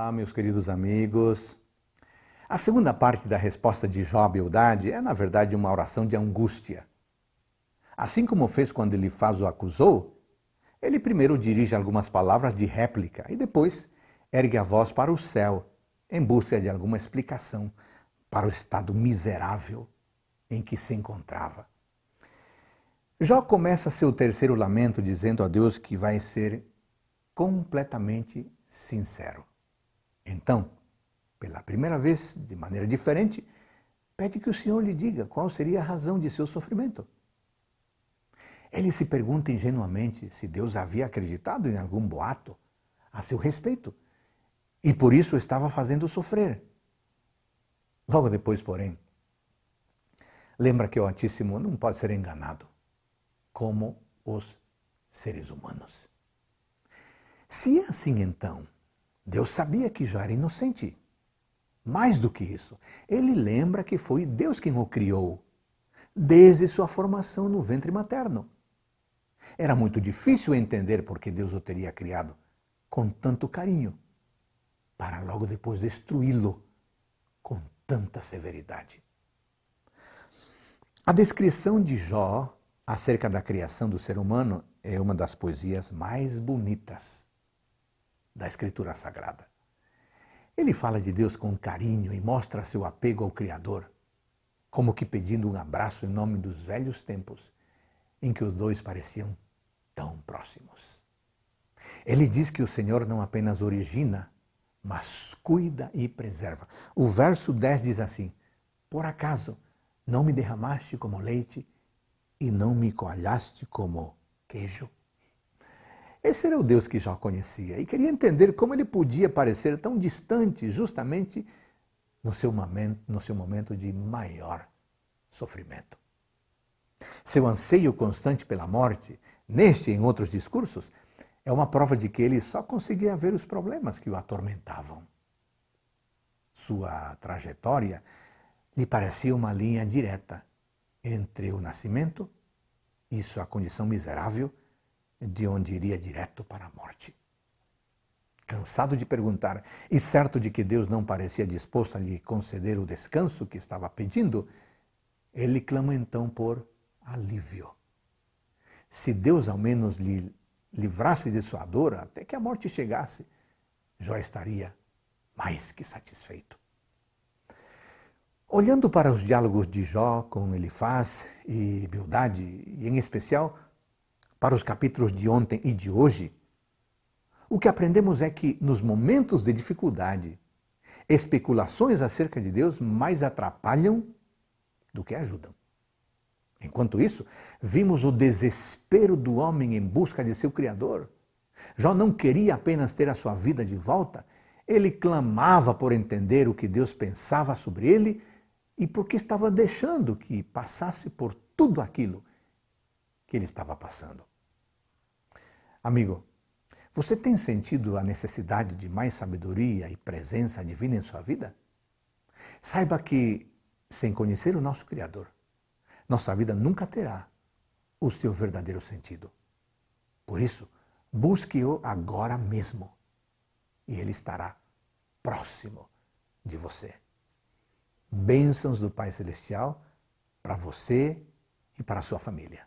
Olá, meus queridos amigos. A segunda parte da resposta de Jó à Bildade é, na verdade, uma oração de angústia. Assim como fez quando Elifaz o acusou, ele primeiro dirige algumas palavras de réplica e depois ergue a voz para o céu, em busca de alguma explicação para o estado miserável em que se encontrava. Jó começa seu terceiro lamento dizendo a Deus que vai ser completamente sincero. Então, pela primeira vez, de maneira diferente, pede que o Senhor lhe diga qual seria a razão de seu sofrimento. Ele se pergunta ingenuamente se Deus havia acreditado em algum boato a seu respeito e por isso estava fazendo sofrer. Logo depois, porém, lembra que o Altíssimo não pode ser enganado, como os seres humanos. Se é assim então, Deus sabia que Jó era inocente. Mais do que isso, ele lembra que foi Deus quem o criou, desde sua formação no ventre materno. Era muito difícil entender por que Deus o teria criado com tanto carinho, para logo depois destruí-lo com tanta severidade. A descrição de Jó acerca da criação do ser humano é uma das poesias mais bonitas da Escritura Sagrada. Ele fala de Deus com carinho e mostra seu apego ao Criador, como que pedindo um abraço em nome dos velhos tempos em que os dois pareciam tão próximos. Ele diz que o Senhor não apenas origina, mas cuida e preserva. O verso 10 diz assim: Por acaso não me derramaste como leite e não me coalhaste como queijo? Esse era o Deus que Jó conhecia e queria entender como ele podia parecer tão distante, justamente no seu momento, no seu momento de maior sofrimento. Seu anseio constante pela morte, neste e em outros discursos, é uma prova de que ele só conseguia ver os problemas que o atormentavam. Sua trajetória lhe parecia uma linha direta entre o nascimento e sua condição miserável de onde iria direto para a morte. Cansado de perguntar e certo de que Deus não parecia disposto a lhe conceder o descanso que estava pedindo, ele clama então por alívio. Se Deus ao menos lhe livrasse de sua dor até que a morte chegasse, Jó estaria mais que satisfeito. Olhando para os diálogos de Jó com Elifaz e Bildade, e em especial para os capítulos de ontem e de hoje, o que aprendemos é que, nos momentos de dificuldade, especulações acerca de Deus mais atrapalham do que ajudam. Enquanto isso, vimos o desespero do homem em busca de seu Criador. Jó não queria apenas ter a sua vida de volta, ele clamava por entender o que Deus pensava sobre ele e porque estava deixando que passasse por tudo aquilo que ele estava passando. Amigo, você tem sentido a necessidade de mais sabedoria e presença divina em sua vida? Saiba que, sem conhecer o nosso Criador, nossa vida nunca terá o seu verdadeiro sentido. Por isso, busque-o agora mesmo e ele estará próximo de você. Bênçãos do Pai Celestial para você e para a sua família.